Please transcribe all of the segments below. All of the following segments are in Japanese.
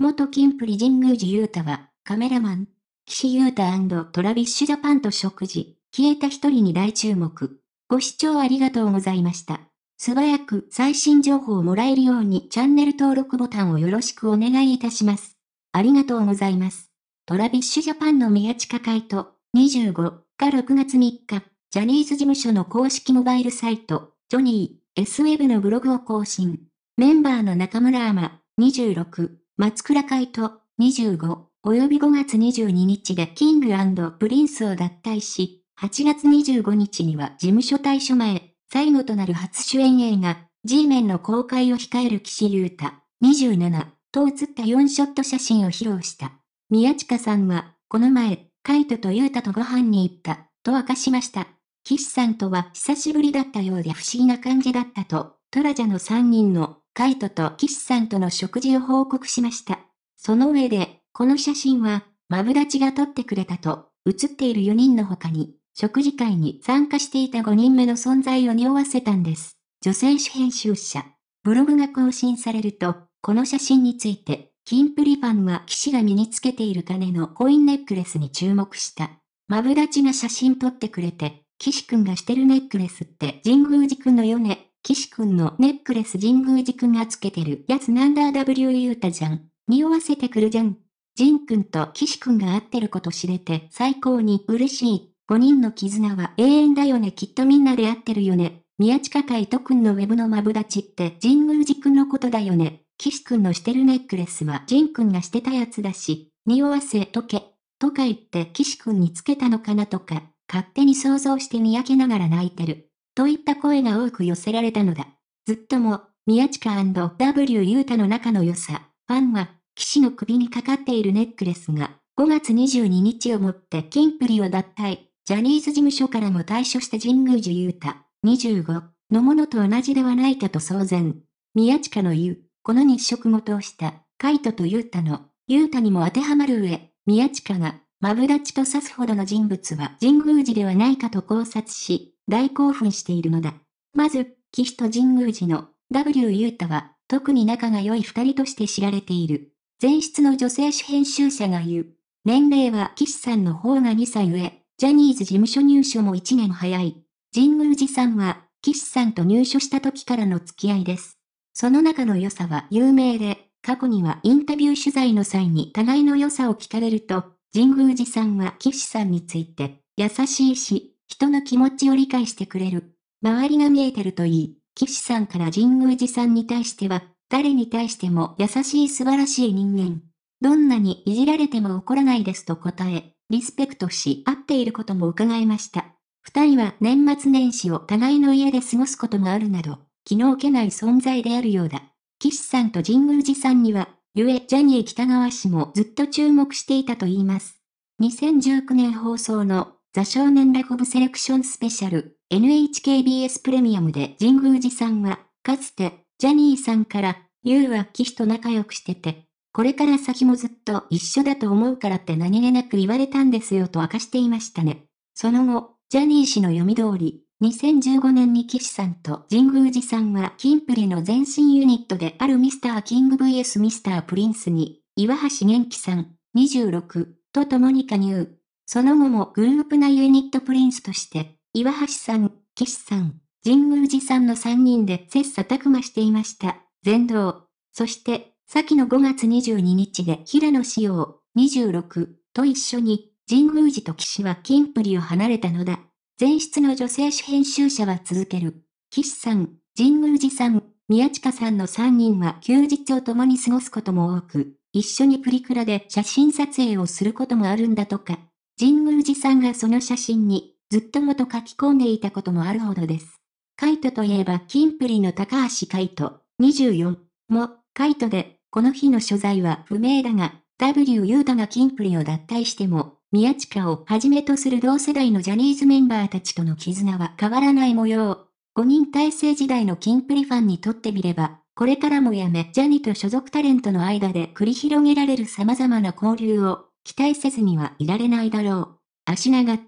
元キンプリ神宮寺ユータは、カメラマン、岸優太トラビッシュジャパンと食事、消えた一人に大注目。ご視聴ありがとうございました。素早く最新情報をもらえるようにチャンネル登録ボタンをよろしくお願いいたします。ありがとうございます。トラビッシュジャパンの宮近海斗25が6月3日、ジャニーズ事務所の公式モバイルサイト、ジョニー、s ウェブのブログを更新。メンバーの中村アマ、26、松倉海と25及び5月22日でキングプリンスを脱退し、8月25日には事務所退所前、最後となる初主演映画、G メンの公開を控える岸優太、27と写った4ショット写真を披露した。宮近さんは、この前、海斗と優太とご飯に行った、と明かしました。岸さんとは久しぶりだったようで不思議な感じだったと、トラジャの3人のカイトと岸さんとの食事を報告しました。その上で、この写真は、マブダチが撮ってくれたと、写っている4人の他に、食事会に参加していた5人目の存在を匂わせたんです。女性誌編集者。ブログが更新されると、この写真について、キンプリファンは騎士が身につけている金のコインネックレスに注目した。マブダチが写真撮ってくれて、騎士くんがしてるネックレスって神宮寺くんのよね、岸くんのネックレス神宮寺くんがつけてるやつなんだ W ユーたじゃん。匂わせてくるじゃん。仁くんと岸くんが会ってること知れて最高に嬉しい。5人の絆は永遠だよねきっとみんなで会ってるよね。宮近海斗くんのウェブのマブダチって神宮寺くんのことだよね。岸くんのしてるネックレスはジくんがしてたやつだし、匂わせとけ。とか言って岸くんにつけたのかなとか、勝手に想像して見分けながら泣いてる。といった声が多く寄せられたのだ。ずっとも、宮近 &W ユータの仲の良さ、ファンは、騎士の首にかかっているネックレスが、5月22日をもって金プリを脱退、ジャニーズ事務所からも退所した神宮寺ユータ、25のものと同じではないかと騒然。宮近の言う、この日食ごとした、カイトとユータの、ユータにも当てはまる上、宮近が、マブダチと指すほどの人物は神宮寺ではないかと考察し、大興奮しているのだ。まず、岸と神宮寺の W 優太は、特に仲が良い二人として知られている。前室の女性誌編集者が言う。年齢は岸さんの方が2歳上、ジャニーズ事務所入所も1年早い。神宮寺さんは、岸さんと入所した時からの付き合いです。その中の良さは有名で、過去にはインタビュー取材の際に互いの良さを聞かれると、神宮寺さんは岸さんについて、優しいし、人の気持ちを理解してくれる。周りが見えてるといい。岸さんから神宮寺さんに対しては、誰に対しても優しい素晴らしい人間。どんなにいじられても怒らないですと答え、リスペクトし合っていることも伺いました。二人は年末年始を互いの家で過ごすことがあるなど、気の置けない存在であるようだ。岸さんと神宮寺さんには、ゆえジャニー北川氏もずっと注目していたと言います。2019年放送のザ少年ライブセレクションスペシャル NHKBS プレミアムで神宮寺さんは、かつて、ジャニーさんから、優は騎士と仲良くしてて、これから先もずっと一緒だと思うからって何気なく言われたんですよと明かしていましたね。その後、ジャニー氏の読み通り、2015年に岸さんと神宮寺さんはキンプリの前身ユニットであるミスターキング vs ミスタープリンスに、岩橋元気さん、26と共に加入。その後もグループ内ユニットプリンスとして、岩橋さん、岸さん、神宮寺さんの3人で切磋琢磨していました。全道。そして、先の5月22日で平野志陽、26、と一緒に、神宮寺と岸は金プリを離れたのだ。前室の女性誌編集者は続ける。岸さん、神宮寺さん、宮近さんの3人は休日を共に過ごすことも多く、一緒にプリクラで写真撮影をすることもあるんだとか。神宮寺さんがその写真に、ずっともと書き込んでいたこともあるほどです。カイトといえば、キンプリの高橋カイト、24も、カイトで、この日の所在は不明だが、w ータがキンプリを脱退しても、宮近をはじめとする同世代のジャニーズメンバーたちとの絆は変わらない模様。5人体制時代のキンプリファンにとってみれば、これからもやめ、ジャニと所属タレントの間で繰り広げられる様々な交流を期待せずにはいられないだろう。足長、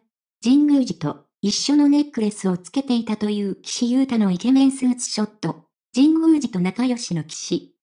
神宮寺と一緒のネックレスをつけていたという岸優太のイケメンスーツショット。神宮寺と仲良しの騎士、